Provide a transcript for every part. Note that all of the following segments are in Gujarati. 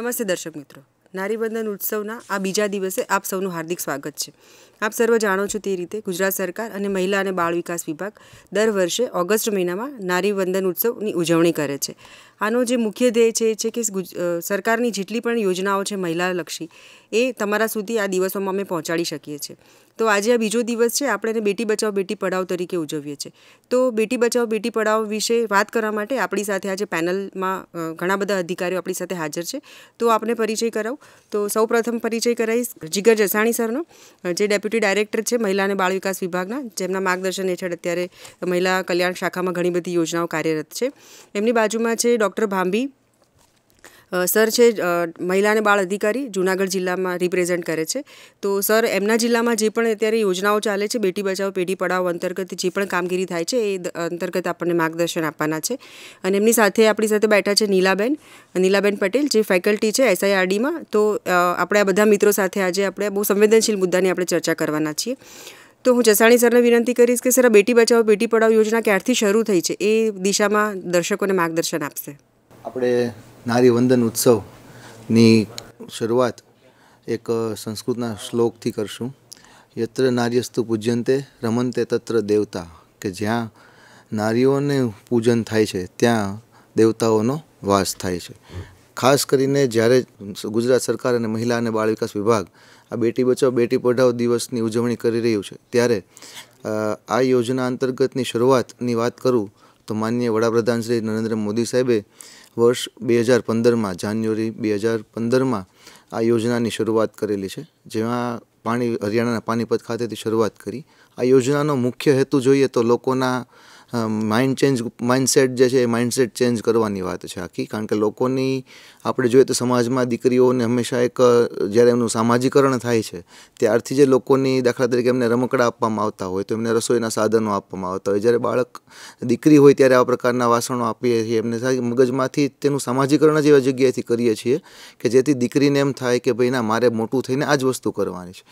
નમસ્તે દર્શક મિત્રો નારીબંધન ઉત્સવના આ બીજા દિવસે આપ સૌનું હાર્દિક સ્વાગત છે આપ સર્વ જાણો છો તે રીતે ગુજરાત સરકાર અને મહિલા અને બાળ વિકાસ વિભાગ દર વર્ષે ઓગસ્ટ મહિનામાં નારીબંધન ઉત્સવની ઉજવણી કરે છે આનો જે મુખ્ય ધ્યેય છે એ છે કે સરકારની જેટલી પણ યોજનાઓ છે મહિલાલક્ષી એ તમારા સુધી આ દિવસોમાં અમે પહોંચાડી શકીએ છીએ તો આજે આ બીજો દિવસ છે આપણે એને બેટી બચાવ બેટી પઢાવ તરીકે ઉજવીએ છીએ તો બેટી બચાવ બેટી પઢાવ વિશે વાત કરવા માટે આપણી સાથે આજે પેનલમાં ઘણા બધા અધિકારીઓ આપણી સાથે હાજર છે તો આપને પરિચય કરાવું તો સૌપ્રથમ પરિચય કરાવીશ જીગર જસાણી સરનો જે ડેપ્યુટી ડાયરેક્ટર છે મહિલા અને બાળ વિકાસ વિભાગના જેમના માર્ગદર્શન હેઠળ અત્યારે મહિલા કલ્યાણ શાખામાં ઘણી બધી યોજનાઓ કાર્યરત છે એમની બાજુમાં છે ડૉક્ટર ભાંભી સર છે મહિલાને બાળ અધિકારી જુનાગઢ જિલ્લામાં રિપ્રેઝેન્ટ કરે છે તો સર એમના જિલ્લામાં જે પણ અત્યારે યોજનાઓ ચાલે છે બેટી બચાવો પેઢી પડાવો અંતર્ગત જે પણ કામગીરી થાય છે એ અંતર્ગત આપણને માર્ગદર્શન આપવાના છે અને એમની સાથે આપણી સાથે બેઠા છે નીલાબેન નીલાબેન પટેલ જે ફેકલ્ટી છે એસઆઈઆરડીમાં તો આપણે આ બધા મિત્રો સાથે આજે આપણે બહુ સંવેદનશીલ મુદ્દાની આપણે ચર્ચા કરવાના છીએ તો હું જસાણી સરને વિનંતી કરીશ કે સર બેટી બચાવો બેટી પઢાઓ યોજના ક્યારથી શરૂ થઈ છે એ દિશામાં દર્શકોને માર્ગદર્શન આપશે આપણે નારીવંદન ઉત્સવની શરૂઆત એક સંસ્કૃતના શ્લોકથી કરશું યત્ર નાર્યસ્તુ પૂજ્યંતે રમંતે તત્ર દેવતા કે જ્યાં નારીઓને પૂજન થાય છે ત્યાં દેવતાઓનો વાસ થાય છે ખાસ કરીને જ્યારે ગુજરાત સરકાર અને મહિલા અને બાળ વિકાસ વિભાગ આ બેટી બચાવ બેટી પઢાવ દિવસની ઉજવણી કરી રહ્યું છે ત્યારે આ યોજના અંતર્ગતની શરૂઆતની વાત કરું તો માનનીય વડાપ્રધાન શ્રી નરેન્દ્ર મોદી સાહેબે વર્ષ બે હજાર પંદરમાં જાન્યુઆરી બે હજાર પંદરમાં આ યોજનાની શરૂઆત કરેલી છે જેમાં પાણી હરિયાણાના પાણીપત ખાતેથી શરૂઆત કરી આ યોજનાનો મુખ્ય હેતુ જોઈએ તો લોકોના માઇન્ડ ચેન્જ માઇન્ડસેટ જે છે એ માઇન્ડસેટ ચેન્જ કરવાની વાત છે આખી કારણ કે લોકોની આપણે જોઈએ તો સમાજમાં દીકરીઓને હંમેશા એક જ્યારે એમનું સામાજીકરણ થાય છે ત્યારથી જે લોકોની દાખલા તરીકે એમને રમકડા આપવામાં આવતા હોય તો એમને રસોઈના સાધનો આપવામાં આવતા હોય જ્યારે બાળક દીકરી હોય ત્યારે આ પ્રકારના વાસણો આપીએ છીએ એમને થાય મગજમાંથી તેનું સામાજીકરણ જ એવા જગ્યાએથી કરીએ છીએ કે જેથી દીકરીને એમ થાય કે ભાઈ ના મારે મોટું થઈને આ જ વસ્તુ કરવાની છે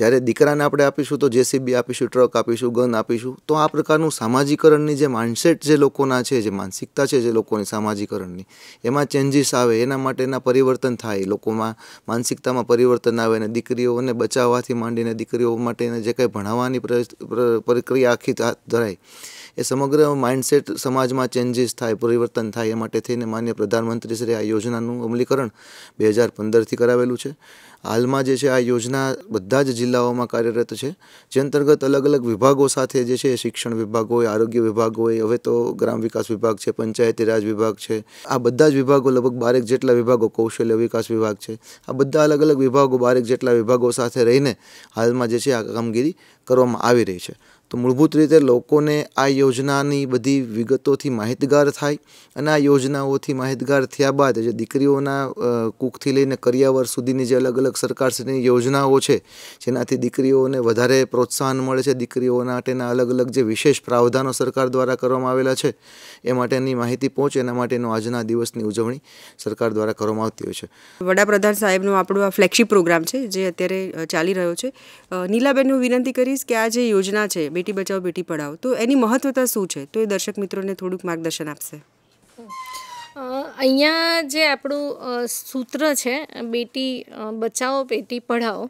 જ્યારે દીકરાને આપણે આપીશું તો જેસીબી આપીશું ટ્રક આપીશું ગન આપીશું તો આ પ્રકારનું સામાજિકરણની જે માઇન્ડસેટ જે લોકોના છે જે માનસિકતા છે જે લોકોની સામાજિકરણની એમાં ચેન્જીસ આવે એના માટેના પરિવર્તન થાય લોકોમાં માનસિકતામાં પરિવર્તન આવે અને દીકરીઓને બચાવવાથી માંડીને દીકરીઓ માટેને જે કંઈ ભણાવવાની પ્રક્રિયા આખી ધરાય એ સમગ્ર માઇન્ડસેટ સમાજમાં ચેન્જીસ થાય પરિવર્તન થાય એ માટે થઈને માન્ય પ્રધાનમંત્રીશ્રી આ યોજનાનું અમલીકરણ બે હજાર પંદરથી કરાવેલું છે હાલમાં જે છે આ યોજના બધા જ જિલ્લાઓમાં કાર્યરત છે જે અંતર્ગત અલગ અલગ વિભાગો સાથે જે છે શિક્ષણ વિભાગ હોય આરોગ્ય વિભાગ હોય હવે તો ગ્રામ વિકાસ વિભાગ છે પંચાયતી રાજ વિભાગ છે આ બધા જ વિભાગો લગભગ બારેક જેટલા વિભાગો કૌશલ્ય વિકાસ વિભાગ છે આ બધા અલગ અલગ વિભાગો બારેક જેટલા વિભાગો સાથે રહીને હાલમાં જે છે આ કામગીરી કરવામાં આવી રહી છે તો મૂળભૂત રીતે લોકોને આ યોજનાની બધી વિગતોથી માહિતગાર થાય અને આ યોજનાઓથી માહિતગાર થયા બાદ જે દીકરીઓના કૂકથી લઈને કરિયાવર સુધીની જે અલગ અલગ સરકારશ્રીની યોજનાઓ છે જેનાથી દીકરીઓને વધારે પ્રોત્સાહન મળે છે દીકરીઓના માટેના અલગ અલગ જે વિશેષ પ્રાવધાનો સરકાર દ્વારા કરવામાં આવેલા છે એ માટેની માહિતી પહોંચે એના માટેનો આજના દિવસની ઉજવણી સરકાર દ્વારા કરવામાં આવતી હોય છે વડાપ્રધાન સાહેબનો આપણો આ ફ્લેગશીપ પ્રોગ્રામ છે જે અત્યારે ચાલી રહ્યો છે નીલાબેન હું વિનંતી કરીશ કે આ જે યોજના છે બેટી બચાવો બેટી પઢાઓ તો એની મહત્વતા શું છે તો એ દર્શક મિત્રોને થોડુંક માર્ગદર્શન આપશે અહીંયા જે આપણું સૂત્ર છે બેટી બચાવો બેટી પઢાઓ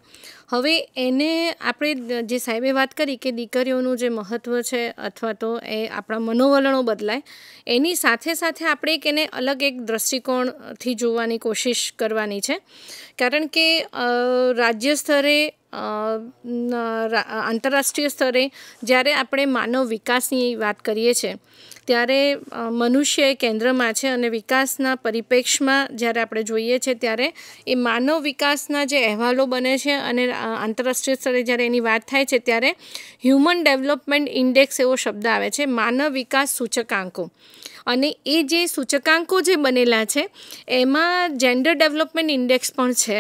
હવે એને આપણે જે સાહેબે વાત કરી કે દીકરીઓનું જે મહત્ત્વ છે અથવા તો એ આપણા મનોવલણો બદલાય એની સાથે સાથે આપણે એક એને અલગ એક દ્રષ્ટિકોણથી જોવાની કોશિશ કરવાની છે કારણ કે રાજ્ય સ્તરે આંતરરાષ્ટ્રીય સ્તરે જ્યારે આપણે માનવ વિકાસની વાત કરીએ છીએ ત્યારે મનુષ્ય એ કેન્દ્રમાં છે અને વિકાસના પરિપ્રેક્ષમાં જ્યારે આપણે જોઈએ છીએ ત્યારે એ માનવ વિકાસના જે અહેવાલો બને છે અને આંતરરાષ્ટ્રીય સ્તરે જ્યારે એની વાત થાય છે ત્યારે હ્યુમન ડેવલપમેન્ટ ઇન્ડેક્સ એવો શબ્દ આવે છે માનવ વિકાસ સૂચકાંકો અને એ જે સૂચકાંકો જે બનેલા છે એમાં જેન્ડર ડેવલપમેન્ટ ઇન્ડેક્સ પણ છે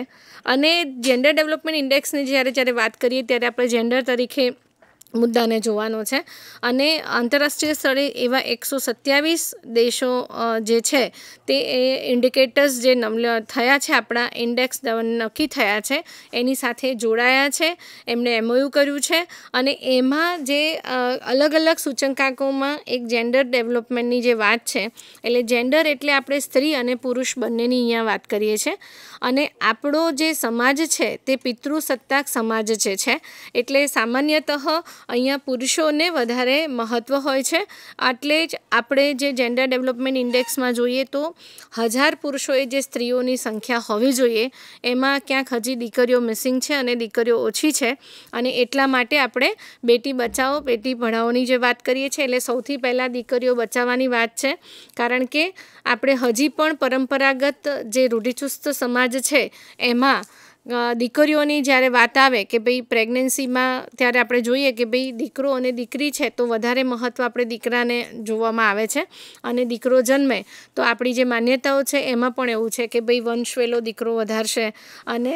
અને જેન્ડર ડેવલપમેન્ટ ઇન્ડેક્સની જ્યારે જ્યારે વાત કરીએ ત્યારે આપણે જેન્ડર તરીકે મુદ્દાને જોવાનો છે અને આંતરરાષ્ટ્રીય સ્તરે એવા એકસો સત્યાવીસ દેશો જે છે તે એ ઇન્ડિકેટર્સ જે નમલ થયા છે આપણા ઇન્ડેક્સ નક્કી થયા છે એની સાથે જોડાયા છે એમણે એમઓયુ કર્યું છે અને એમાં જે અલગ અલગ સૂચકાંકોમાં એક જેન્ડર ડેવલપમેન્ટની જે વાત છે એટલે જેન્ડર એટલે આપણે સ્ત્રી અને પુરુષ બંનેની અહીંયા વાત કરીએ છીએ અને આપણો જે સમાજ છે તે પિતૃસત્તાક સમાજ જે છે એટલે સામાન્યતઃ અહીંયા પુરુષોને વધારે મહત્ત્વ હોય છે આટલે જ આપણે જે જેન્ડર ડેવલપમેન્ટ ઇન્ડેક્સમાં જોઈએ તો હજાર પુરુષોએ જે સ્ત્રીઓની સંખ્યા હોવી જોઈએ એમાં ક્યાંક હજી દીકરીઓ મિસિંગ છે અને દીકરીઓ ઓછી છે અને એટલા માટે આપણે બેટી બચાવો બેટી ભણાવોની જે વાત કરીએ છીએ એટલે સૌથી પહેલાં દીકરીઓ બચાવવાની વાત છે કારણ કે આપણે હજી પણ પરંપરાગત જે રૂઢિચુસ્ત સમાજ છે એમાં દીકરીઓની જ્યારે વાત આવે કે ભાઈ પ્રેગ્નન્સીમાં ત્યારે આપણે જોઈએ કે ભાઈ દીકરો અને દીકરી છે તો વધારે મહત્ત્વ આપણે દીકરાને જોવામાં આવે છે અને દીકરો જન્મે તો આપણી જે માન્યતાઓ છે એમાં પણ એવું છે કે ભાઈ વંશવેલો દીકરો વધારશે અને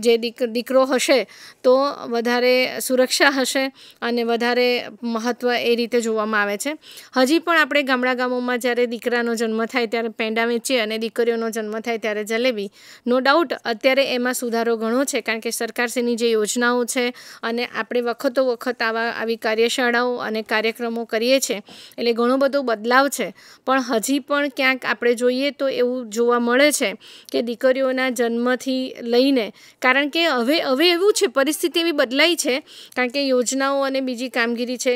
જે દીકરો હશે તો વધારે સુરક્ષા હશે અને વધારે મહત્ત્વ એ રીતે જોવામાં આવે છે હજી પણ આપણે ગામડા ગામોમાં જ્યારે દીકરાનો જન્મ થાય ત્યારે પેંડા વેચીએ અને દીકરીઓનો જન્મ થાય ત્યારે જલેબી નો ડાઉટ અત્યારે એમ એમાં સુધારો ઘણો છે કારણ કે સરકારશ્રીની જે યોજનાઓ છે અને આપણે વખતો વખત આવા આવી કાર્યશાળાઓ અને કાર્યક્રમો કરીએ છીએ એટલે ઘણો બધો બદલાવ છે પણ હજી પણ ક્યાંક આપણે જોઈએ તો એવું જોવા મળે છે કે દીકરીઓના જન્મથી લઈને કારણ કે હવે હવે એવું છે પરિસ્થિતિ એવી બદલાઈ છે કારણ કે યોજનાઓ અને બીજી કામગીરી છે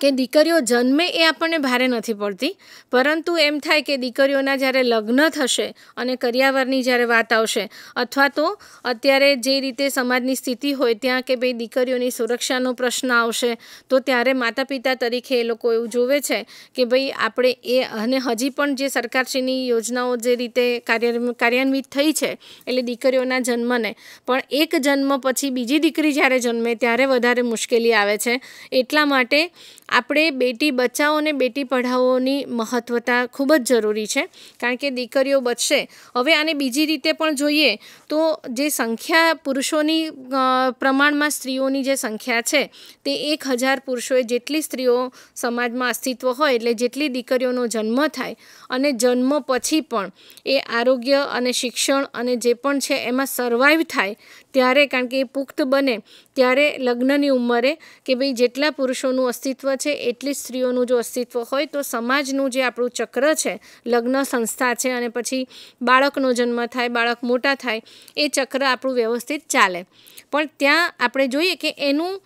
કે દીકરીઓ જન્મે એ આપણને ભારે નથી પડતી પરંતુ એમ થાય કે દીકરીઓના જ્યારે લગ્ન થશે અને કરિયાવરની જ્યારે વાત આવશે અથવા તો અત્યારે જે રીતે સમાજની સ્થિતિ હોય ત્યાં કે ભાઈ દીકરીઓની સુરક્ષાનો પ્રશ્ન આવશે તો ત્યારે માતા પિતા તરીકે એ લોકો એવું જોવે છે કે ભાઈ આપણે એ અને હજી પણ જે સરકારશ્રીની યોજનાઓ જે રીતે કાર્ય કાર્યાન્વિત થઈ છે એટલે દીકરીઓના જન્મને પણ એક જન્મ પછી બીજી દીકરી જ્યારે જન્મે ત્યારે વધારે મુશ્કેલી આવે છે એટલા માટે આપણે બેટી બચાવો અને બેટી પઢાઓની મહત્ત્વતા ખૂબ જ જરૂરી છે કારણ કે દીકરીઓ બચશે હવે આને બીજી રીતે પણ જોઈએ તો જે સંખ્યા પુરુષોની પ્રમાણમાં સ્ત્રીઓની જે સંખ્યા છે તે એક હજાર પુરુષોએ જેટલી સ્ત્રીઓ સમાજમાં અસ્તિત્વ હોય એટલે જેટલી દીકરીઓનો જન્મ થાય અને જન્મ પછી પણ એ આરોગ્ય અને શિક્ષણ અને જે પણ છે એમાં સર્વાઈવ થાય ત્યારે કારણ કે એ પુખ્ત બને ત્યારે લગ્નની ઉંમરે કે ભાઈ જેટલા પુરુષોનું અસ્તિત્વ છે એટલી સ્ત્રીઓનું જો અસ્તિત્વ હોય તો સમાજનું જે આપણું ચક્ર છે લગ્ન સંસ્થા છે અને પછી બાળકનો જન્મ થાય બાળક મોટા થાય એ ચક્ર આપણું વ્યવસ્થિત ચાલે પણ ત્યાં આપણે જોઈએ કે એનું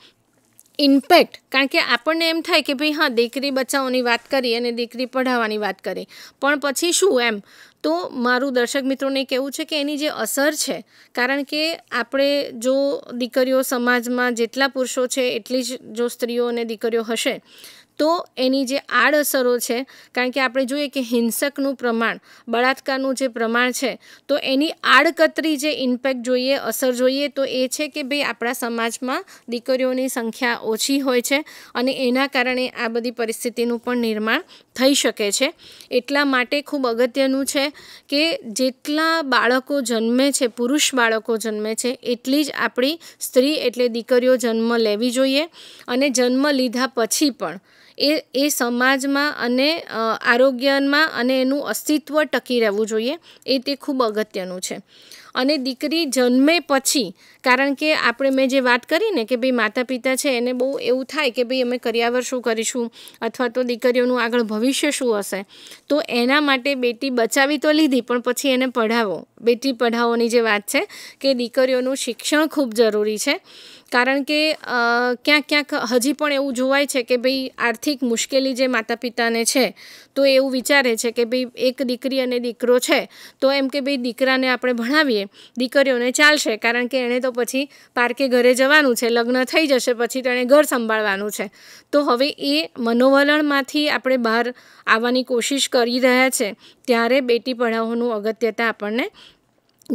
ઇમ્પેક્ટ કારણ કે આપણને એમ થાય કે ભાઈ હા દીકરી બચાવવાની વાત કરી અને દીકરી પઢાવવાની વાત કરી પણ પછી શું એમ તો મારું દર્શક મિત્રોને કહેવું છે કે એની જે અસર છે કારણ કે આપણે જો દીકરીઓ સમાજમાં જેટલા પુરુષો છે એટલી જ જો સ્ત્રીઓ અને દીકરીઓ હશે તો એની જે આડઅસરો છે કારણ કે આપણે જોઈએ કે હિંસકનું પ્રમાણ બળાત્કારનું જે પ્રમાણ છે તો એની આડકતરી જે ઇમ્પેક્ટ જોઈએ અસર જોઈએ તો એ છે કે ભાઈ આપણા સમાજમાં દીકરીઓની સંખ્યા ઓછી હોય છે અને એના કારણે આ બધી પરિસ્થિતિનું પણ નિર્માણ થઈ શકે છે એટલા માટે ખૂબ અગત્યનું છે કે જેટલા બાળકો જન્મે છે પુરુષ બાળકો જન્મે છે એટલી જ આપણી સ્ત્રી એટલે દીકરીઓ જન્મ લેવી જોઈએ અને જન્મ લીધા પછી પણ એ એ સમાજમાં અને આરોગ્યમાં અને એનું અસ્તિત્વ ટકી રહેવું જોઈએ એ તે ખૂબ અગત્યનું છે અને દીકરી જન્મે પછી કારણ કે આપણે મેં જે વાત કરી ને કે ભાઈ માતા પિતા છે એને બહુ એવું થાય કે ભાઈ અમે કર્યાવર શું કરીશું અથવા તો દીકરીઓનું આગળ ભવિષ્ય શું હશે તો એના માટે બેટી બચાવી તો લીધી પણ પછી એને પઢાવો બેટી પઢાવોની જે વાત છે કે દીકરીઓનું શિક્ષણ ખૂબ જરૂરી છે કારણ કે ક્યાંક ક્યાંક હજી પણ એવું જોવાય છે કે ભાઈ આર્થિક મુશ્કેલી જે માતા પિતાને છે તો એવું વિચારે છે કે ભાઈ એક દીકરી અને દીકરો છે તો એમ કે ભાઈ દીકરાને આપણે ભણાવીએ દીકરીઓને ચાલશે કારણ કે એણે તો પછી પાર્કે ઘરે જવાનું છે લગ્ન થઈ જશે પછી તેણે ઘર સંભાળવાનું છે તો હવે એ મનોવલણમાંથી આપણે બહાર આવવાની કોશિશ કરી રહ્યા છે ત્યારે બેટી પઢાવોનું અગત્યતા આપણને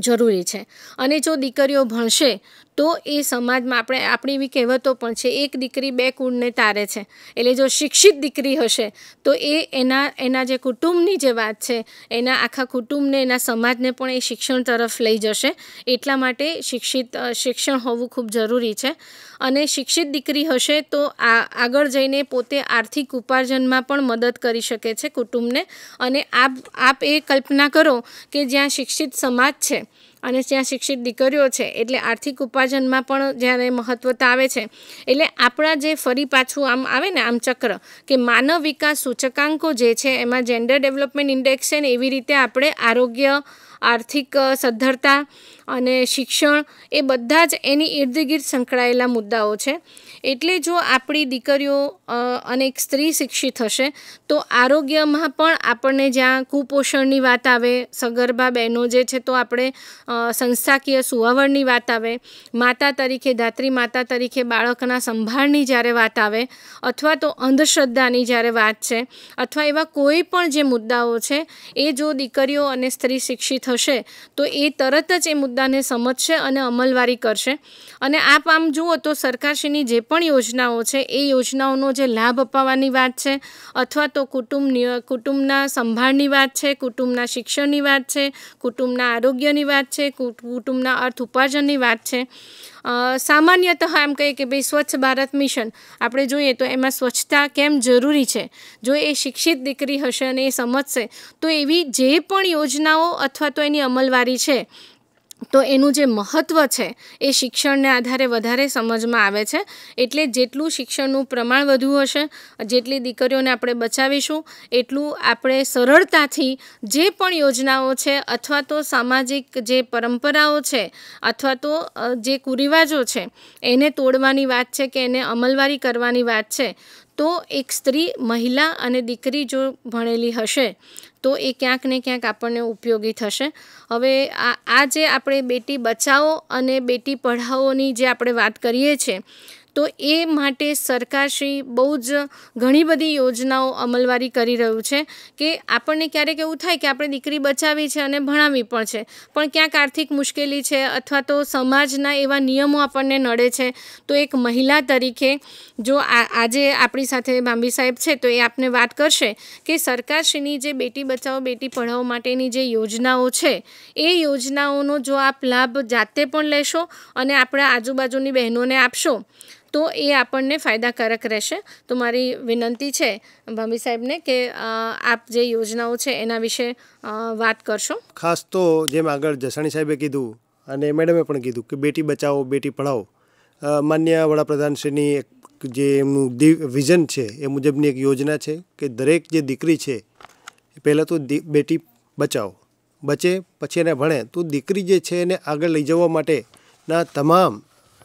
જરૂરી છે અને જો દીકરીઓ ભણશે તો એ સમાજમાં આપણે આપણી એવી કહેવતો પણ છે એક દીકરી બે કુળને તારે છે એટલે જો શિક્ષિત દીકરી હશે તો એ એના એના જે કુટુંબની જે વાત છે એના આખા કુટુંબને એના સમાજને પણ એ શિક્ષણ તરફ લઈ જશે એટલા માટે શિક્ષિત શિક્ષણ હોવું ખૂબ જરૂરી છે અને શિક્ષિત દીકરી હશે તો આ આગળ જઈને પોતે આર્થિક ઉપાર્જનમાં પણ મદદ કરી શકે છે કુટુંબને અને આપ આપ એ કલ્પના કરો કે જ્યાં શિક્ષિત સમાજ છે અને ત્યાં શિક્ષિત દીકરીઓ છે એટલે આર્થિક ઉપાર્જનમાં પણ જ્યારે મહત્વતા આવે છે એટલે આપણા જે ફરી પાછું આમ આવે ને આમ ચક્ર કે માનવ વિકાસ સૂચકાંકો જે છે એમાં જેન્ડર ડેવલપમેન્ટ ઇન્ડેક્સ છે ને એવી રીતે આપણે આરોગ્ય આર્થિક સદ્ધરતા અને શિક્ષણ એ બધા જ એની ઇર્દગીર્દ સંકળાયેલા મુદ્દાઓ છે એટલે જો આપણી દીકરીઓ અને એક સ્ત્રી શિક્ષિત હશે તો આરોગ્યમાં પણ આપણને જ્યાં કુપોષણની વાત આવે સગર્ભા બહેનો જે છે તો આપણે સંસ્થાકીય સુવાવડની વાત આવે માતા તરીકે ધાત્રી માતા તરીકે બાળકના સંભાળની જ્યારે વાત આવે અથવા તો અંધશ્રદ્ધાની જ્યારે વાત છે અથવા એવા કોઈ પણ જે મુદ્દાઓ છે એ જો દીકરીઓ અને સ્ત્રી શિક્ષિત થશે તો એ તરત જ એ મુદ્દાને સમજશે અને અમલવારી કરશે અને આપ આમ જુઓ તો સરકારશ્રીની જે પણ યોજનાઓ છે એ યોજનાઓનો જે લાભ અપાવવાની વાત છે અથવા તો કુટુંબ કુટુંબના સંભાળની વાત છે કુટુંબના શિક્ષણની વાત છે કુટુંબના આરોગ્યની વાત છે કુટુંબના અર્થ ઉપાર્જનની વાત છે સામાન્યતઃ એમ કહીએ કે ભાઈ સ્વચ્છ ભારત મિશન આપણે જોઈએ તો એમાં સ્વચ્છતા કેમ જરૂરી છે જો એ શિક્ષિત દીકરી હશે અને એ સમજશે તો એવી જે પણ યોજનાઓ અથવા તો એની અમલવારી છે તો એનું જે મહત્ત્વ છે એ શિક્ષણને આધારે વધારે સમજમાં આવે છે એટલે જેટલું શિક્ષણનું પ્રમાણ વધુ હશે જેટલી દીકરીઓને આપણે બચાવીશું એટલું આપણે સરળતાથી જે પણ યોજનાઓ છે અથવા તો સામાજિક જે પરંપરાઓ છે અથવા તો જે કુરિવાજો છે એને તોડવાની વાત છે કે એને અમલવારી કરવાની વાત છે તો એક સ્ત્રી મહિલા અને દીકરી જો ભણેલી હશે તો એ ક્યાંક ને ક્યાંક આપણને ઉપયોગી થશે હવે આ જે આપણે બેટી બચાવો અને બેટી પઢાઓની જે આપણે વાત કરીએ છીએ તો એ માટે સરકારશ્રી બહુ જ ઘણી બધી યોજનાઓ અમલવારી કરી રહ્યું છે કે આપણને ક્યારેક એવું થાય કે આપણે દીકરી બચાવી છે અને ભણાવવી પણ છે પણ ક્યાંક આર્થિક મુશ્કેલી છે અથવા તો સમાજના એવા નિયમો આપણને નડે છે તો એક મહિલા તરીકે જો આજે આપણી સાથે બાંબી સાહેબ છે તો એ આપને વાત કરશે કે સરકારશ્રીની જે બેટી બચાવો બેટી પઢાઓ માટેની જે યોજનાઓ છે એ યોજનાઓનો જો આપ લાભ જાતે પણ લેશો અને આપણા આજુબાજુની બહેનોને આપશો તો એ આપણને ફાયદાકારક રહેશે તો મારી વિનંતી છે ભાભી સાહેબને કે આપ જે યોજનાઓ છે એના વિશે વાત કરશો ખાસ તો જેમ આગળ જસાણી સાહેબે કીધું અને મેડમે પણ કીધું કે બેટી બચાવો બેટી પઢાઓ માન્ય વડાપ્રધાનશ્રીની જે એમનું વિઝન છે એ મુજબની એક યોજના છે કે દરેક જે દીકરી છે પહેલાં તો બેટી બચાવો બચે પછી એને ભણે તો દીકરી જે છે એને આગળ લઈ જવા માટેના તમામ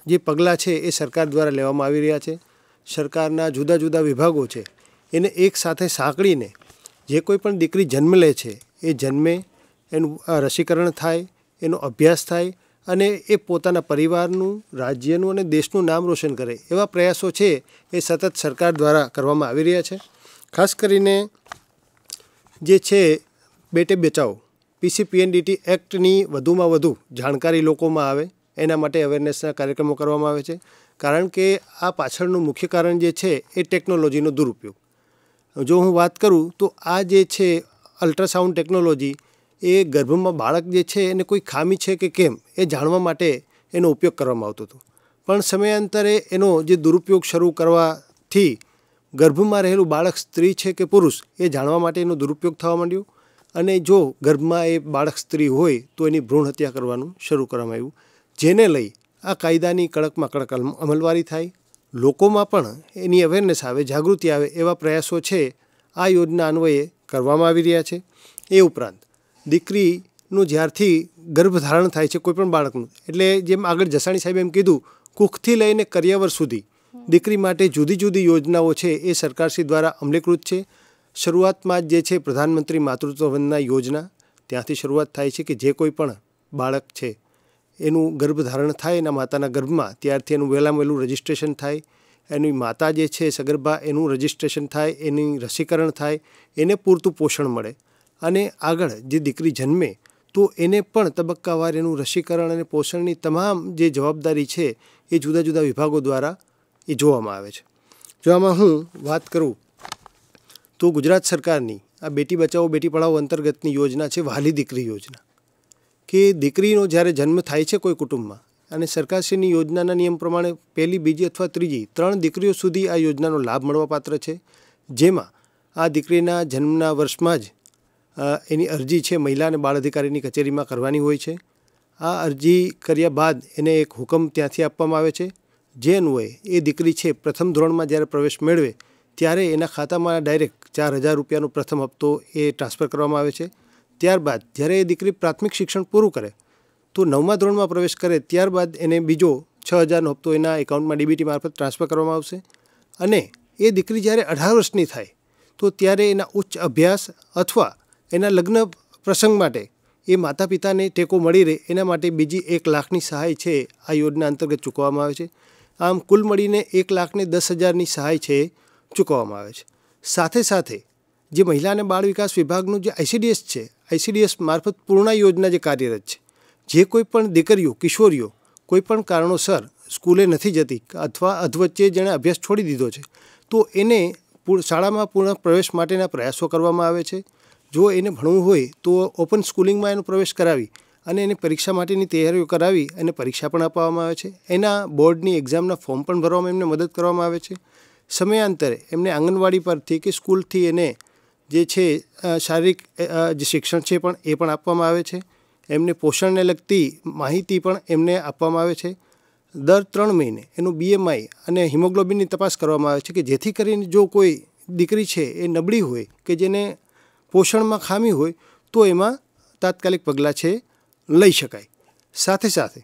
જે પગલાં છે એ સરકાર દ્વારા લેવામાં આવી રહ્યા છે સરકારના જુદા જુદા વિભાગો છે એને એક સાથે સાંકળીને જે કોઈ પણ દીકરી જન્મ લે છે એ જન્મે એનું રસીકરણ થાય એનો અભ્યાસ થાય અને એ પોતાના પરિવારનું રાજ્યનું અને દેશનું નામ રોશન કરે એવા પ્રયાસો છે એ સતત સરકાર દ્વારા કરવામાં આવી રહ્યા છે ખાસ કરીને જે છે બેટે બચાવો પીસીપીએનડીટી એક્ટની વધુમાં વધુ જાણકારી લોકોમાં આવે એના માટે અવેરનેસના કાર્યક્રમો કરવામાં આવે છે કારણ કે આ પાછળનું મુખ્ય કારણ જે છે એ ટેકનોલોજીનો દુરુપયોગ જો હું વાત કરું તો આ જે છે અલ્ટ્રાસાઉન્ડ ટેકનોલોજી એ ગર્ભમાં બાળક જે છે એને કોઈ ખામી છે કે કેમ એ જાણવા માટે એનો ઉપયોગ કરવામાં આવતો હતો પણ સમયાંતરે એનો જે દુરુપયોગ શરૂ કરવાથી ગર્ભમાં રહેલું બાળક સ્ત્રી છે કે પુરુષ એ જાણવા માટે એનો દુરુપયોગ થવા માંડ્યો અને જો ગર્ભમાં એ બાળક સ્ત્રી હોય તો એની ભ્રૂણ હત્યા કરવાનું શરૂ કરવામાં આવ્યું જેને લઈ આ કાયદાની કડકમાં કડક અમલવારી થાય લોકોમાં પણ એની અવેરનેસ આવે જાગૃતિ આવે એવા પ્રયાસો છે આ યોજના અન્વયે કરવામાં આવી રહ્યા છે એ ઉપરાંત દીકરીનું જ્યારથી ગર્ભધારણ થાય છે કોઈપણ બાળકનું એટલે જેમ આગળ જસાણી સાહેબે એમ કીધું કુખથી લઈને કરિયાવર સુધી દીકરી માટે જુદી જુદી યોજનાઓ છે એ સરકારશ્રી દ્વારા અમલીકૃત છે શરૂઆતમાં જે છે પ્રધાનમંત્રી માતૃત્વ વંદના યોજના ત્યાંથી શરૂઆત થાય છે કે જે કોઈ પણ બાળક છે એનું ગર્ભધારણ થાય એના માતાના ગર્ભમાં ત્યારથી એનું વહેલામાં વહેલું રજિસ્ટ્રેશન થાય એની માતા જે છે સગર્ભા એનું રજિસ્ટ્રેશન થાય એની રસીકરણ થાય એને પૂરતું પોષણ મળે અને આગળ જે દીકરી જન્મે તો એને પણ તબક્કાવાર એનું રસીકરણ અને પોષણની તમામ જે જવાબદારી છે એ જુદા જુદા વિભાગો દ્વારા એ જોવામાં આવે છે જો આમાં હું વાત કરું તો ગુજરાત સરકારની આ બેટી બચાવો બેટી પઢાઓ અંતર્ગતની યોજના છે વહાલી દીકરી યોજના કે દીકરીનો જ્યારે જન્મ થાય છે કોઈ કુટુંબમાં અને સરકારશ્રીની યોજનાના નિયમ પ્રમાણે પહેલી બીજી અથવા ત્રીજી ત્રણ દીકરીઓ સુધી આ યોજનાનો લાભ મળવાપાત્ર છે જેમાં આ દીકરીના જન્મના વર્ષમાં જ એની અરજી છે મહિલા અને બાળ અધિકારીની કચેરીમાં કરવાની હોય છે આ અરજી કર્યા બાદ એને એક હુકમ ત્યાંથી આપવામાં આવે છે જે અન્વયે એ દીકરી છે પ્રથમ ધોરણમાં જ્યારે પ્રવેશ મેળવે ત્યારે એના ખાતામાં ડાયરેક્ટ ચાર હજાર રૂપિયાનો પ્રથમ હપ્તો એ ટ્રાન્સફર કરવામાં આવે છે ત્યારબાદ જ્યારે એ દીકરી પ્રાથમિક શિક્ષણ પૂરું કરે તો નવમા ધોરણમાં પ્રવેશ કરે ત્યારબાદ એને બીજો છ હજારનો હપ્તો એના એકાઉન્ટમાં ડીબીટી મારફત ટ્રાન્સફર કરવામાં આવશે અને એ દીકરી જ્યારે અઢાર વર્ષની થાય તો ત્યારે એના ઉચ્ચ અભ્યાસ અથવા એના લગ્ન પ્રસંગ માટે એ માતા પિતાને ટેકો મળી રહે એના માટે બીજી એક લાખની સહાય છે આ યોજના અંતર્ગત ચૂકવવામાં આવે છે આમ કુલ મળીને એક લાખને દસ હજારની સહાય છે ચૂકવવામાં આવે છે સાથે સાથે જે મહિલા અને બાળ વિકાસ વિભાગનું જે આઈસીડીએસ છે આઈસીડીએસ મારફત પૂર્ણા યોજના જે કાર્યરત છે જે કોઈ પણ દીકરીઓ કિશોરીઓ કોઈપણ કારણોસર સ્કૂલે નથી જતી અથવા અધવચ્ચે જેણે અભ્યાસ છોડી દીધો છે તો એને શાળામાં પૂર્ણ પ્રવેશ માટેના પ્રયાસો કરવામાં આવે છે જો એને ભણવું હોય તો ઓપન સ્કૂલિંગમાં એનો પ્રવેશ કરાવી અને એને પરીક્ષા માટેની તૈયારીઓ કરાવી અને પરીક્ષા પણ આપવામાં આવે છે એના બોર્ડની એક્ઝામના ફોર્મ પણ ભરવામાં એમને મદદ કરવામાં આવે છે સમયાંતરે એમને આંગણવાડી પરથી કે સ્કૂલથી એને જે છે શારીરિક જે શિક્ષણ છે પણ એ પણ આપવામાં આવે છે એમને પોષણને લગતી માહિતી પણ એમને આપવામાં આવે છે દર ત્રણ મહિને એનું બીએમઆઈ અને હિમોગ્લોબિનની તપાસ કરવામાં આવે છે કે જેથી કરીને જો કોઈ દીકરી છે એ નબળી હોય કે જેને પોષણમાં ખામી હોય તો એમાં તાત્કાલિક પગલાં છે લઈ શકાય સાથે સાથે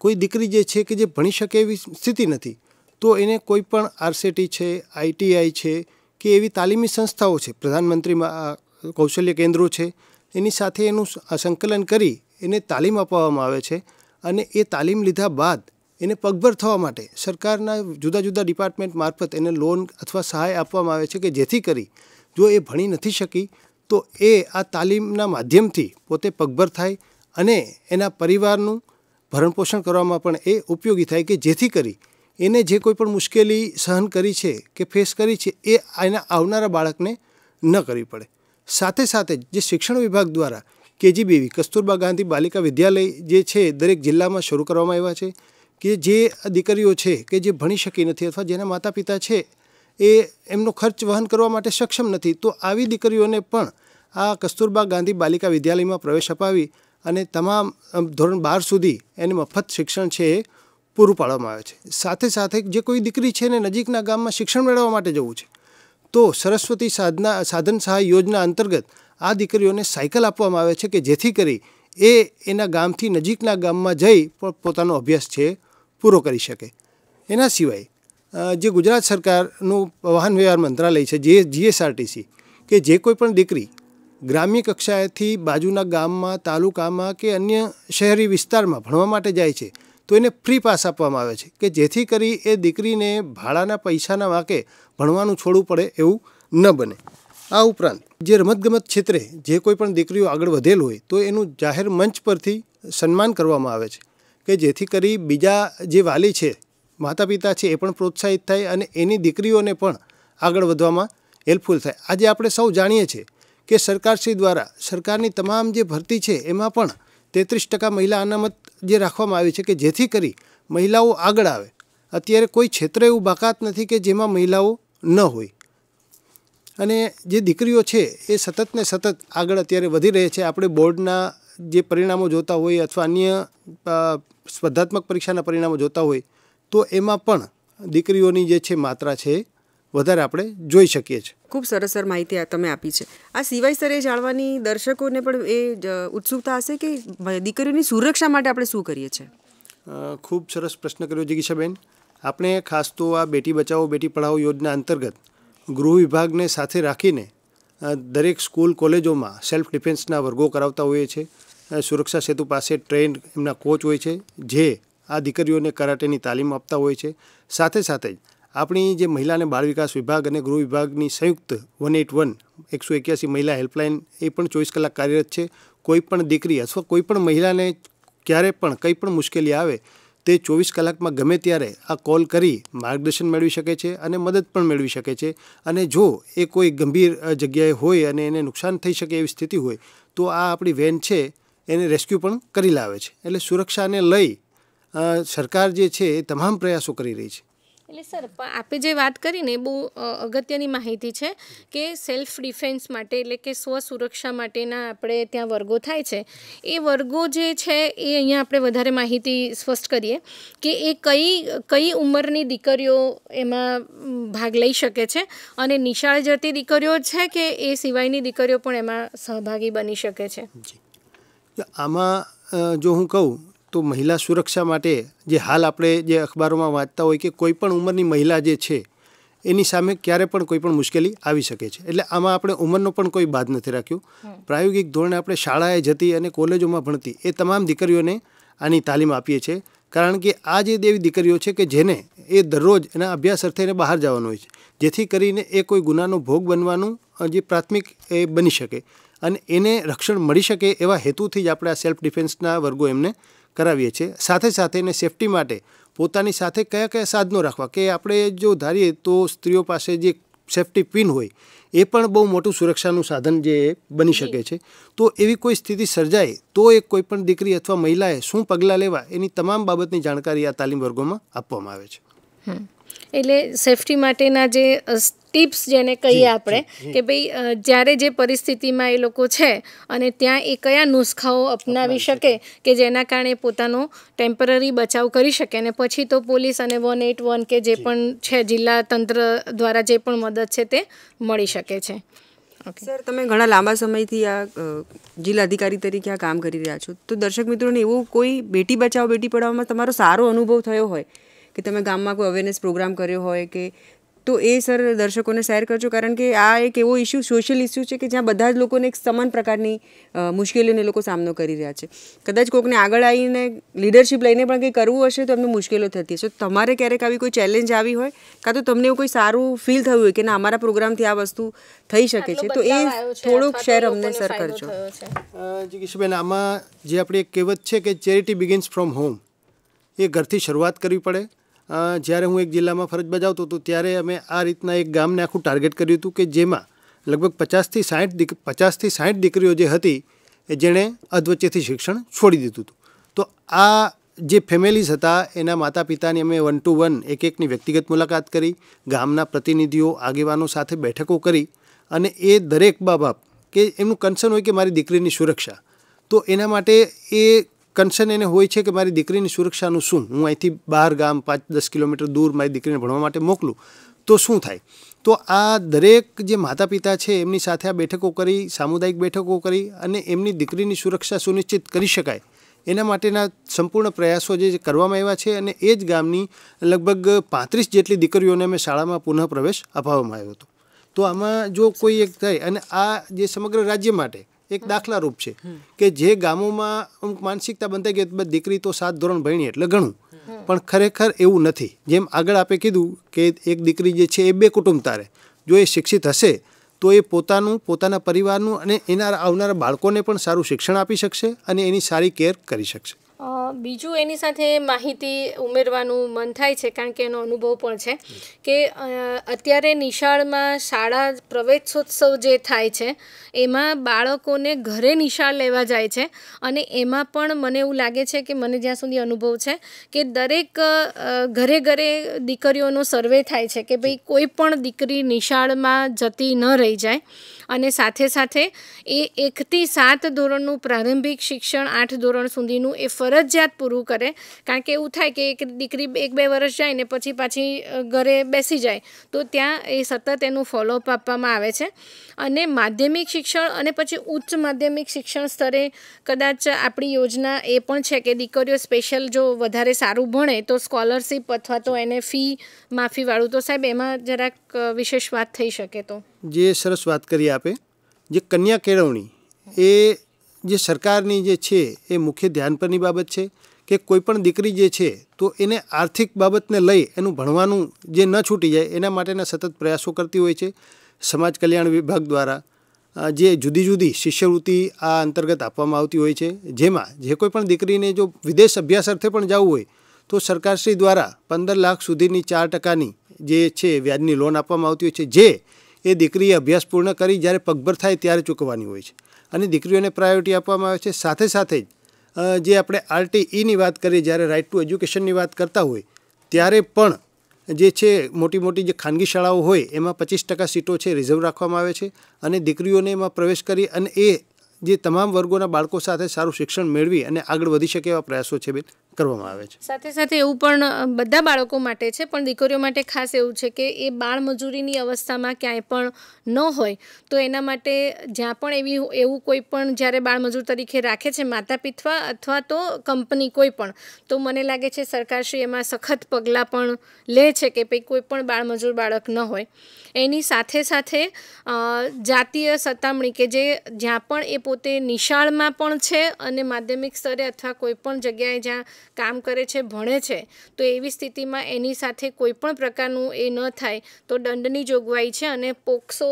કોઈ દીકરી જે છે કે જે ભણી શકે એવી સ્થિતિ નથી તો એને કોઈ પણ આરસીટી છે આઈટીઆઈ છે કે એવી તાલીમી સંસ્થાઓ છે પ્રધાનમંત્રી કૌશલ્ય કેન્દ્રો છે એની સાથે એનું સંકલન કરી એને તાલીમ અપાવવામાં આવે છે અને એ તાલીમ લીધા બાદ એને પગભર થવા માટે સરકારના જુદા જુદા ડિપાર્ટમેન્ટ મારફત એને લોન અથવા સહાય આપવામાં આવે છે કે જેથી કરી જો એ ભણી નથી શકી તો એ આ તાલીમના માધ્યમથી પોતે પગભર થાય અને એના પરિવારનું ભરણપોષણ કરવામાં પણ એ ઉપયોગી થાય કે જેથી કરી એને જે કોઈ પણ મુશ્કેલી સહન કરી છે કે ફેસ કરી છે એ એના આવનારા બાળકને ન કરવી પડે સાથે સાથે જે શિક્ષણ વિભાગ દ્વારા કેજીબીવી કસ્તુરબા ગાંધી બાલિકા વિદ્યાલય જે છે દરેક જિલ્લામાં શરૂ કરવામાં આવ્યા છે કે જે દીકરીઓ છે કે જે ભણી શકી નથી અથવા જેના માતા પિતા છે એ એમનો ખર્ચ વહન કરવા માટે સક્ષમ નથી તો આવી દીકરીઓને પણ આ કસ્તુરબા ગાંધી બાલિકા વિદ્યાલયમાં પ્રવેશ અપાવી અને તમામ ધોરણ બાર સુધી એને મફત શિક્ષણ છે એ પૂરું પાડવામાં આવે છે સાથે સાથે જે કોઈ દીકરી છે ને નજીકના ગામમાં શિક્ષણ મેળવવા માટે જવું છે તો સરસ્વતી સાધના સાધન સહાય યોજના અંતર્ગત આ દીકરીઓને સાયકલ આપવામાં આવે છે કે જેથી કરી એ એના ગામથી નજીકના ગામમાં જઈ પોતાનો અભ્યાસ છે પૂરો કરી શકે એના સિવાય જે ગુજરાત સરકારનું વાહન વ્યવહાર મંત્રાલય છે જે જીએસઆરટીસી કે જે કોઈ પણ દીકરી ગ્રામ્ય કક્ષાએથી બાજુના ગામમાં તાલુકામાં કે અન્ય શહેરી વિસ્તારમાં ભણવા માટે જાય છે તો એને ફ્રી પાસ આપવામાં આવે છે કે જેથી કરી એ દીકરીને ભાડાના પૈસાના વાંકે ભણવાનું છોડવું પડે એવું ન બને આ ઉપરાંત જે રમતગમત ક્ષેત્રે જે કોઈ પણ દીકરીઓ આગળ વધેલ હોય તો એનું જાહેર મંચ પરથી સન્માન કરવામાં આવે છે કે જેથી કરી બીજા જે વાલી છે માતા પિતા છે એ પણ પ્રોત્સાહિત થાય અને એની દીકરીઓને પણ આગળ વધવામાં હેલ્પફુલ થાય આજે આપણે સૌ જાણીએ છીએ કે સરકારશ્રી દ્વારા સરકારની તમામ જે ભરતી છે એમાં પણ તેત્રીસ ટકા મહિલા અનામત જે રાખવામાં આવી છે કે જેથી કરી મહિલાઓ આગળ આવે અત્યારે કોઈ ક્ષેત્ર એવું બાકાત નથી કે જેમાં મહિલાઓ ન હોય અને જે દીકરીઓ છે એ સતત ને સતત આગળ અત્યારે વધી રહે છે આપણે બોર્ડના જે પરિણામો જોતા હોય અથવા અન્ય સ્પર્ધાત્મક પરીક્ષાના પરિણામો જોતા હોય તો એમાં પણ દીકરીઓની જે છે માત્રા છે વધારે આપણે જોઈ શકીએ છીએ ખૂબ સરસ સર માહિતી આ તમે આપી છે આ સિવાય સર એ જાણવાની દર્શકોને પણ એ ઉત્સુકતા હશે કે દીકરીઓની સુરક્ષા માટે આપણે શું કરીએ છીએ ખૂબ સરસ પ્રશ્ન કર્યો જિગીશાબેન આપણે ખાસ તો આ બેટી બચાવો બેટી પઢાઓ યોજના અંતર્ગત ગૃહ વિભાગને સાથે રાખીને દરેક સ્કૂલ કોલેજોમાં સેલ્ફ ડિફેન્સના વર્ગો કરાવતા હોઈએ છીએ સુરક્ષા સેતુ પાસે ટ્રેન એમના કોચ હોય છે જે આ દીકરીઓને કરાટેની તાલીમ આપતા હોય છે સાથે સાથે જ આપણી જે મહિલા અને બાળ વિકાસ વિભાગ અને ગૃહ વિભાગની સંયુક્ત વન એટ વન એકસો એક્યાસી મહિલા હેલ્પલાઇન એ પણ ચોવીસ કલાક કાર્યરત છે કોઈપણ દીકરી અથવા કોઈપણ મહિલાને ક્યારે પણ કંઈ પણ મુશ્કેલી આવે તે ચોવીસ કલાકમાં ગમે ત્યારે આ કોલ કરી માર્ગદર્શન મેળવી શકે છે અને મદદ પણ મેળવી શકે છે અને જો એ કોઈ ગંભીર જગ્યાએ હોય અને એને નુકસાન થઈ શકે એવી સ્થિતિ હોય તો આ આપણી વેન છે એને રેસ્ક્યુ પણ કરી લાવે છે એટલે સુરક્ષાને લઈ સરકાર જે છે એ તમામ પ્રયાસો કરી રહી છે એટલે સર આપે જે વાત ને એ બહુ અગત્યની માહિતી છે કે સેલ્ફ ડિફેન્સ માટે એટલે કે સ્વસુરક્ષા માટેના આપણે ત્યાં વર્ગો થાય છે એ વર્ગો જે છે એ અહીંયા આપણે વધારે માહિતી સ્પષ્ટ કરીએ કે એ કઈ કઈ ઉંમરની દીકરીઓ એમાં ભાગ લઈ શકે છે અને નિશાળ જતી દીકરીઓ છે કે એ સિવાયની દીકરીઓ પણ એમાં સહભાગી બની શકે છે આમાં જો હું કહું તો મહિલા સુરક્ષા માટે જે હાલ આપણે જે અખબારોમાં વાંચતા હોય કે કોઈપણ ઉંમરની મહિલા જે છે એની સામે ક્યારે પણ કોઈ પણ મુશ્કેલી આવી શકે છે એટલે આમાં આપણે ઉંમરનો પણ કોઈ બાદ નથી રાખ્યો પ્રાયોગિક ધોરણે આપણે શાળાએ જતી અને કોલેજોમાં ભણતી એ તમામ દીકરીઓને આની તાલીમ આપીએ છીએ કારણ કે આ જે દેવી દીકરીઓ છે કે જેને એ દરરોજ એના અભ્યાસ અર્થે એને બહાર જવાનું હોય છે જેથી કરીને એ કોઈ ગુનાનો ભોગ બનવાનું જે પ્રાથમિક એ બની શકે અને એને રક્ષણ મળી શકે એવા હેતુથી જ આપણે આ સેલ્ફ ડિફેન્સના વર્ગો એમને કરાવીએ છીએ સાથે સાથે એને સેફટી માટે પોતાની સાથે કયા કયા સાધનો રાખવા કે આપણે જો ધારીએ તો સ્ત્રીઓ પાસે જે સેફટી પિન હોય એ પણ બહુ મોટું સુરક્ષાનું સાધન જે બની શકે છે તો એવી કોઈ સ્થિતિ સર્જાય તો એ કોઈ પણ દીકરી અથવા મહિલાએ શું પગલાં લેવા એની તમામ બાબતની જાણકારી આ તાલીમ વર્ગોમાં આપવામાં આવે છે એટલે સેફટી માટેના જે ટિપ્સ જેને કહીએ આપણે કે ભાઈ જ્યારે જે પરિસ્થિતિમાં એ લોકો છે અને ત્યાં એ કયા નુસ્ખાઓ અપનાવી શકે કે જેના કારણે પોતાનો ટેમ્પરરી બચાવ કરી શકે અને પછી તો પોલીસ અને વન એટ વન કે જે પણ છે જિલ્લા તંત્ર દ્વારા જે પણ મદદ છે તે મળી શકે છે સર તમે ઘણા લાંબા સમયથી આ જિલ્લા અધિકારી તરીકે આ કામ કરી રહ્યા છો તો દર્શક મિત્રોને એવું કોઈ બેટી બચાવ બેટી પઢાવવામાં તમારો સારો અનુભવ થયો હોય કે તમે ગામમાં કોઈ અવેરનેસ પ્રોગ્રામ કર્યો હોય કે તો એ સર દર્શકોને શેર કરજો કારણ કે આ એક એવો ઇસ્યુ સોશિયલ ઇસ્યુ છે કે જ્યાં બધા જ લોકોને એક સમાન પ્રકારની મુશ્કેલીઓને લોકો સામનો કરી રહ્યા છે કદાચ કોઈકને આગળ આવીને લીડરશિપ લઈને પણ કંઈ કરવું હશે તો એમને મુશ્કેલીઓ થતી હશે તમારે ક્યારેક આવી કોઈ ચેલેન્જ આવી હોય કાં તો તમને એવું કોઈ સારું ફીલ થયું હોય કે ના અમારા પ્રોગ્રામથી આ વસ્તુ થઈ શકે છે તો એ થોડોક શેર અમને સર કરજો જગીશબેન આમાં જે આપણી એક કહેવત છે કે ચેરિટી બિગિન્સ ફ્રોમ હોમ એ ઘરથી શરૂઆત કરવી પડે જ્યારે હું એક જિલ્લામાં ફરજ બજાવતો હતો ત્યારે અમે આ રીતના એક ગામને આખું ટાર્ગેટ કર્યું હતું કે જેમાં લગભગ પચાસથી સાઠ દીક પચાસથી સાઠ દીકરીઓ જે હતી જેણે અધવચ્ચેથી શિક્ષણ છોડી દીધું હતું તો આ જે ફેમિલીઝ હતા એના માતા પિતાની અમે વન ટુ વન એક એકની વ્યક્તિગત મુલાકાત કરી ગામના પ્રતિનિધિઓ આગેવાનો સાથે બેઠકો કરી અને એ દરેક મા બાપ કે એમનું કન્સર્ન હોય કે મારી દીકરીની સુરક્ષા તો એના માટે એ કન્સર્ન એને હોય છે કે મારી દીકરીની સુરક્ષાનું શું હું અહીંથી બહાર ગામ પાંચ દસ કિલોમીટર દૂર મારી દીકરીને ભણવા માટે મોકલું તો શું થાય તો આ દરેક જે માતા પિતા છે એમની સાથે આ બેઠકો કરી સામુદાયિક બેઠકો કરી અને એમની દીકરીની સુરક્ષા સુનિશ્ચિત કરી શકાય એના માટેના સંપૂર્ણ પ્રયાસો જે કરવામાં આવ્યા છે અને એ જ ગામની લગભગ પાંત્રીસ જેટલી દીકરીઓને અમે શાળામાં પુનઃ પ્રવેશ અપાવવામાં આવ્યો હતો તો આમાં જો કોઈ એક થાય અને આ જે સમગ્ર રાજ્ય માટે એક દાખલારૂપ છે કે જે ગામોમાં અમુક માનસિકતા બંધાઈ ગઈ દીકરી તો સાત ધોરણ ભણી એટલે ઘણું પણ ખરેખર એવું નથી જેમ આગળ આપે કીધું કે એક દીકરી જે છે એ બે કુટુંબ તારે જો એ શિક્ષિત હશે તો એ પોતાનું પોતાના પરિવારનું અને એના આવનારા બાળકોને પણ સારું શિક્ષણ આપી શકશે અને એની સારી કેર કરી શકશે બીજું એની સાથે માહિતી ઉમેરવાનું મન થાય છે કારણ કે એનો અનુભવ પણ છે કે અત્યારે નિશાળમાં શાળા પ્રવેશોત્સવ જે થાય છે એમાં બાળકોને ઘરે નિશાળ લેવા જાય છે અને એમાં પણ મને એવું લાગે છે કે મને જ્યાં સુધી અનુભવ છે કે દરેક ઘરે ઘરે દીકરીઓનો સર્વે થાય છે કે ભાઈ કોઈ પણ દીકરી નિશાળમાં જતી ન રહી જાય અને સાથે સાથે એ એકથી સાત ધોરણનું પ્રારંભિક શિક્ષણ આઠ ધોરણ સુધીનું એ ફરજિયાત પૂરું કરે કારણ કે એવું થાય કે એક દીકરી એક બે વર્ષ જાય ને પછી પાછી ઘરે બેસી જાય તો ત્યાં એ સતત એનું ફોલોઅપ આપવામાં આવે છે અને માધ્યમિક શિક્ષણ અને પછી ઉચ્ચ માધ્યમિક શિક્ષણ સ્તરે કદાચ આપણી યોજના એ પણ છે કે દીકરીઓ સ્પેશિયલ જો વધારે સારું ભણે તો સ્કોલરશિપ અથવા તો એને ફી માફીવાળું તો સાહેબ એમાં જરાક વિશેષ વાત થઈ શકે તો જે સરસ વાત કરી આપે જે કન્યા કેળવણી એ જે સરકારની જે છે એ મુખ્ય ધ્યાન પરની બાબત છે કે કોઈપણ દીકરી જે છે તો એને આર્થિક બાબતને લઈ એનું ભણવાનું જે ન છૂટી જાય એના માટેના સતત પ્રયાસો કરતી હોય છે સમાજ કલ્યાણ વિભાગ દ્વારા જે જુદી જુદી શિષ્યવૃત્તિ આ અંતર્ગત આપવામાં આવતી હોય છે જેમાં જે કોઈ પણ દીકરીને જો વિદેશ અભ્યાસ અર્થે પણ જવું હોય તો સરકારશ્રી દ્વારા પંદર લાખ સુધીની ચાર ટકાની જે છે વ્યાજની લોન આપવામાં આવતી હોય છે જે એ દીકરીએ અભ્યાસ પૂર્ણ કરી જ્યારે પગભર થાય ત્યારે ચૂકવવાની હોય છે અને દીકરીઓને પ્રાયોરિટી આપવામાં આવે છે સાથે સાથે જ જે આપણે આરટીઈની વાત કરીએ જ્યારે રાઇટ ટુ એજ્યુકેશનની વાત કરતા હોય ત્યારે પણ જે છે મોટી મોટી જે ખાનગી શાળાઓ હોય એમાં પચીસ ટકા સીટો છે રિઝર્વ રાખવામાં આવે છે અને દીકરીઓને એમાં પ્રવેશ કરી અને એ જે તમામ વર્ગોના બાળકો સાથે સારું શિક્ષણ મેળવી અને આગળ વધી શકે એવા પ્રયાસો છે બેન કરવામાં આવે છે સાથે સાથે એવું પણ બધા બાળકો માટે છે પણ દીકરીઓ માટે ખાસ એવું છે કે એ બાળ મજૂરીની અવસ્થામાં ક્યાંય પણ ન હોય તો એના માટે જ્યાં પણ એવી એવું કોઈ પણ જ્યારે બાળમજૂર તરીકે રાખે છે માતા પિતા અથવા તો કંપની કોઈ પણ તો મને લાગે છે સરકારશ્રી એમાં સખત પગલાં પણ લે છે કે ભાઈ કોઈ પણ બાળ બાળક ન હોય એની સાથે સાથે જાતીય સતામણી કે જે જ્યાં પણ એ પોતે નિશાળમાં પણ છે અને માધ્યમિક સ્તરે અથવા કોઈ પણ જગ્યાએ જ્યાં કામ કરે છે ભણે છે તો એવી સ્થિતિમાં એની સાથે કોઈ પણ પ્રકારનું એ ન થાય તો દંડની જોગવાઈ છે અને પોક્સો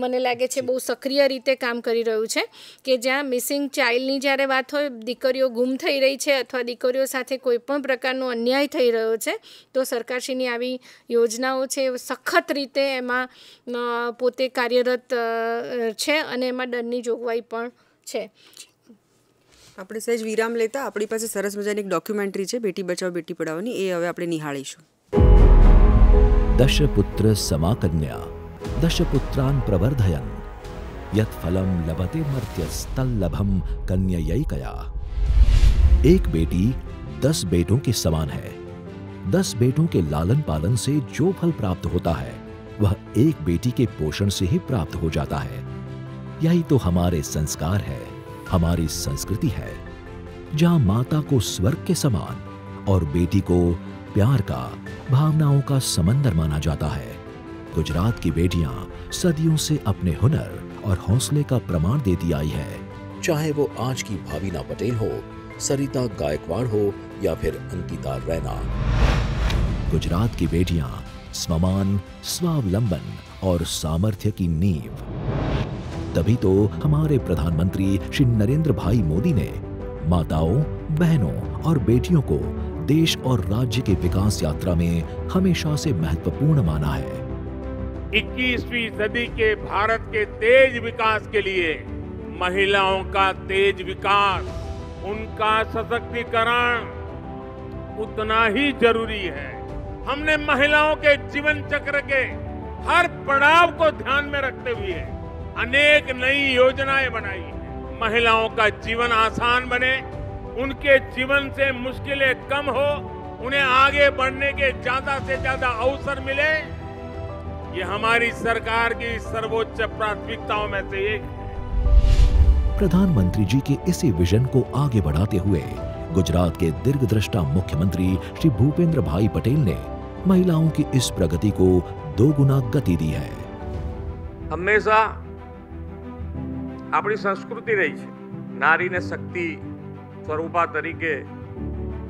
મને લાગે છે બહુ સક્રિય રીતે કામ કરી રહ્યું છે કે જ્યાં મિસિંગ ચાઇલ્ડની જ્યારે વાત હોય દીકરીઓ ગુમ થઈ રહી છે અથવા દીકરીઓ સાથે કોઈપણ પ્રકારનો અન્યાય થઈ રહ્યો છે તો સરકારશ્રીની આવી યોજનાઓ છે સખત રીતે એમાં પોતે કાર્યરત છે અને એમાં દંડની જોગવાઈ પણ છે अपने सहज विराम लेता अपनी पास सरस मजा एक डॉक्यूमेंट्री है बेटी बचाओ बेटी पढ़ाओ ये हम दशपुत्र समाकन्या दशपुत्रान प्रवर्धयन यत फलम लभते मर्त्यस्तल्लभम कन्यायिकया एक बेटी दस बेटों के समान है दस बेटों के लालन पालन से जो फल प्राप्त होता है वह एक बेटी के पोषण से ही प्राप्त हो जाता है यही तो हमारे संस्कार है हमारी संस्कृति है जहां माता को स्वर्ग के समान और बेटी को प्यार का भावनाओं का समंदर माना जाता है गुजरात की बेटियां सदियों से अपने हुनर और हौसले का प्रमाण देती आई है चाहे वो आज की भाविना पटेल हो सरिता गायकवाड़ हो या फिर अंकिता रैना गुजरात की बेटियां स्वमान स्वावलंबन और सामर्थ्य की नींव तभी तो हमारे प्रधानमंत्री श्री नरेंद्र भाई मोदी ने माताओं बहनों और बेटियों को देश और राज्य के विकास यात्रा में हमेशा से महत्वपूर्ण माना है 21वीं सदी के भारत के तेज विकास के लिए महिलाओं का तेज विकास उनका सशक्तिकरण उतना ही जरूरी है हमने महिलाओं के जीवन चक्र के हर पड़ाव को ध्यान में रखते हुए अनेक नई योजनाएं बनाई महिलाओं का जीवन आसान बने उनके जीवन से मुश्किलें कम हो उन्हें आगे बढ़ने के ज्यादा से ज्यादा अवसर मिले ये हमारी सरकार की सर्वोच्च प्राथमिकताओं में से एक है प्रधानमंत्री जी के इसी विजन को आगे बढ़ाते हुए गुजरात के दृष्टा मुख्यमंत्री श्री भूपेंद्र भाई पटेल ने महिलाओं की इस प्रगति को दोगुना गति दी है हमेशा આપણી સંસ્કૃતિ રહી છે નારીને શક્તિ સ્વરૂપા તરીકે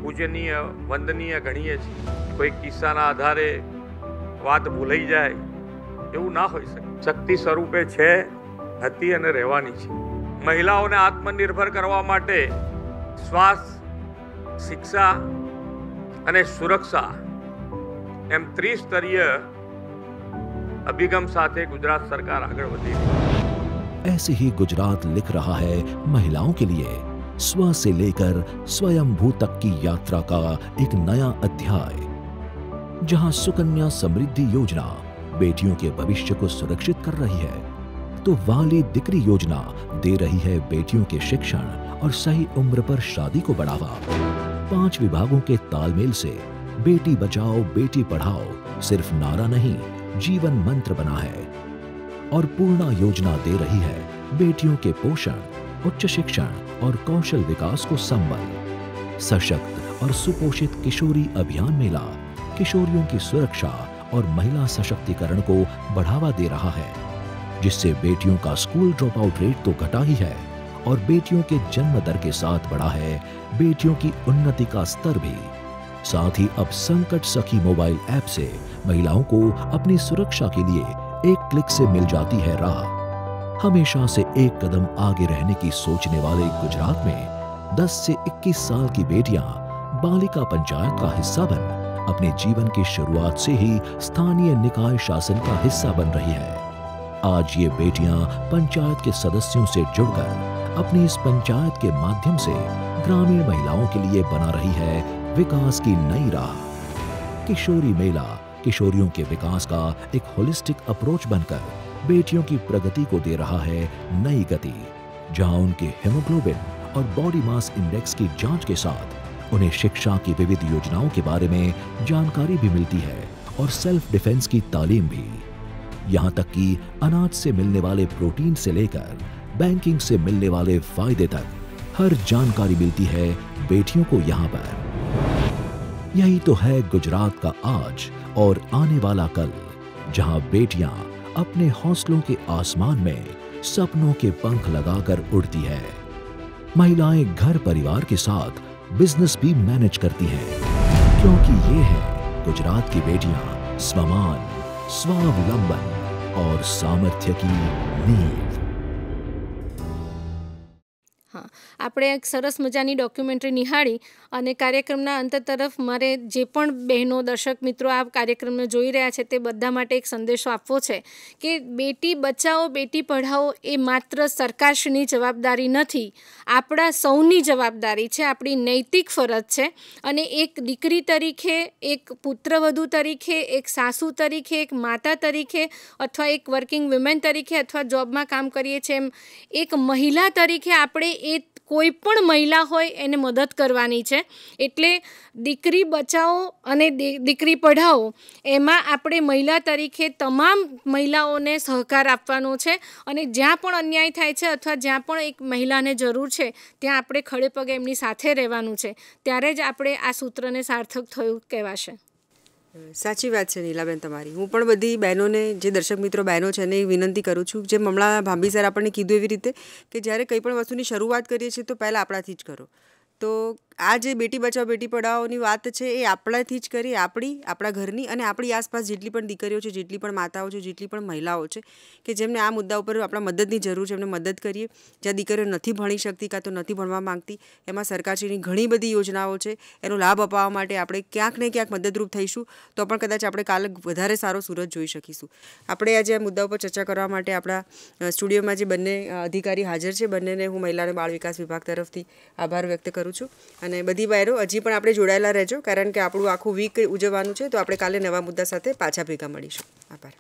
પૂજનીય વંદનીય ગણીએ છીએ કોઈ કિસ્સાના આધારે વાત ભૂલાઈ જાય એવું ના હોઈ શકે શક્તિ સ્વરૂપે છે હતી અને રહેવાની છે મહિલાઓને આત્મનિર્ભર કરવા માટે શ્વાસ શિક્ષા અને સુરક્ષા એમ ત્રિસ્તરીય અભિગમ સાથે ગુજરાત સરકાર આગળ વધી રહી છે ऐसे ही गुजरात लिख रहा है महिलाओं के लिए स्व से लेकर स्वयंभू तक की यात्रा का एक नया अध्याय जहां सुकन्या समृद्धि योजना बेटियों के भविष्य को सुरक्षित कर रही है तो वाली दिक्री योजना दे रही है बेटियों के शिक्षण और सही उम्र पर शादी को बढ़ावा पांच विभागों के तालमेल से बेटी बचाओ बेटी पढ़ाओ सिर्फ नारा नहीं जीवन मंत्र बना है और पूर्णा योजना दे रही है बेटियों के पोषण उच्च शिक्षण और कौशल विकास को संबल सशक्त और सुपोषित किशोरी अभियान मेला किशोरियों की सुरक्षा और महिला सशक्तिकरण को बढ़ावा दे रहा है जिससे बेटियों का स्कूल ड्रॉप आउट रेट तो घटा ही है और बेटियों के जन्म दर के साथ बढ़ा है बेटियों की उन्नति का स्तर भी साथ ही अब संकट सखी मोबाइल ऐप से महिलाओं को अपनी सुरक्षा के लिए एक क्लिक से मिल जाती है राह हमेशा से एक कदम आगे रहने की सोचने वाले गुजरात में 10 से 21 साल की बेटियां बालिका पंचायत का हिस्सा बन अपने जीवन की शुरुआत से ही स्थानीय निकाय शासन का हिस्सा बन रही है आज ये बेटियां पंचायत के सदस्यों से जुड़कर अपनी इस पंचायत के माध्यम से ग्रामीण महिलाओं के लिए बना रही है विकास की नई राह किशोरी मेला किशोरियों के विकास का एक होलिस्टिक अप्रोच बनकर बेटियों की प्रगति को दे रहा है नई गति जहां उनके हेमोग्लोबिन और बॉडी मास इंडेक्स की जांच के साथ उन्हें शिक्षा की विविध योजनाओं के बारे में जानकारी भी मिलती है और सेल्फ डिफेंस की तालीम भी यहाँ तक कि अनाज से मिलने वाले प्रोटीन से लेकर बैंकिंग से मिलने वाले फायदे तक हर जानकारी मिलती है बेटियों को यहाँ पर यही तो है गुजरात का आज और आने वाला कल जहां बेटियां अपने हौसलों के आसमान में सपनों के पंख लगाकर उड़ती है महिलाएं घर परिवार के साथ बिजनेस भी मैनेज करती हैं क्योंकि ये है गुजरात की बेटियां स्वमान स्वावलंबन और सामर्थ्य की नींव આપણે એક સરસ મજાની ડોક્યુમેન્ટરી નિહાળી અને કાર્યક્રમના અંત તરફ મારે જે પણ બહેનો દર્શક મિત્રો આ કાર્યક્રમને જોઈ રહ્યા છે તે બધા માટે એક સંદેશો આપવો છે કે બેટી બચાવો બેટી પઢાઓ એ માત્ર સરકારશ્રીની જવાબદારી નથી આપણા સૌની જવાબદારી છે આપણી નૈતિક ફરજ છે અને એક દીકરી તરીકે એક પુત્રવધુ તરીકે એક સાસુ તરીકે એક માતા તરીકે અથવા એક વર્કિંગ વુમેન તરીકે અથવા જોબમાં કામ કરીએ છીએ એમ એક મહિલા તરીકે આપણે એ કોઈ પણ મહિલા હોય એને મદદ કરવાની છે એટલે દીકરી બચાવો અને દીકરી પઢાવો એમાં આપણે મહિલા તરીકે તમામ મહિલાઓને સહકાર આપવાનો છે અને જ્યાં પણ અન્યાય થાય છે અથવા જ્યાં પણ એક મહિલાને જરૂર છે ત્યાં આપણે ખડે પગે એમની સાથે રહેવાનું છે ત્યારે જ આપણે આ સૂત્રને સાર્થક થયું કહેવાશે સાચી વાત છે નીલાબેન તમારી હું પણ બધી બહેનોને જે દર્શક મિત્રો બહેનો છે એને વિનંતી કરું છું જેમ હમણાં ભાંભી સર આપણને કીધું એવી રીતે કે જ્યારે કંઈ પણ વસ્તુની શરૂઆત કરીએ છીએ તો પહેલાં આપણાથી જ કરો તો આ જે બેટી બચાવ બેટી પઢાઓની વાત છે એ આપણાથી જ કરી આપણી આપણા ઘરની અને આપણી આસપાસ જેટલી પણ દીકરીઓ છે જેટલી પણ માતાઓ છે જેટલી પણ મહિલાઓ છે કે જેમને આ મુદ્દા ઉપર આપણા મદદની જરૂર છે એમને મદદ કરીએ જ્યાં દીકરીઓ નથી ભણી શકતી કાં તો નથી ભણવા માંગતી એમાં સરકારશ્રીની ઘણી બધી યોજનાઓ છે એનો લાભ અપાવવા માટે આપણે ક્યાંક ને ક્યાંક મદદરૂપ થઈશું તો પણ કદાચ આપણે કાલે વધારે સારો સુરત જોઈ શકીશું આપણે આજે આ મુદ્દા ઉપર ચર્ચા કરવા માટે આપણા સ્ટુડિયોમાં જે બંને અધિકારી હાજર છે બંનેને હું મહિલા અને બાળ વિકાસ વિભાગ તરફથી આભાર વ્યક્ત કરું છું અને બધી વાયરો હજી પણ આપણે જોડાયેલા રહેજો કારણ કે આપણું આખું વીક ઉજવવાનું છે તો આપણે કાલે નવા મુદ્દા સાથે પાછા ભેગા મળીશું આભાર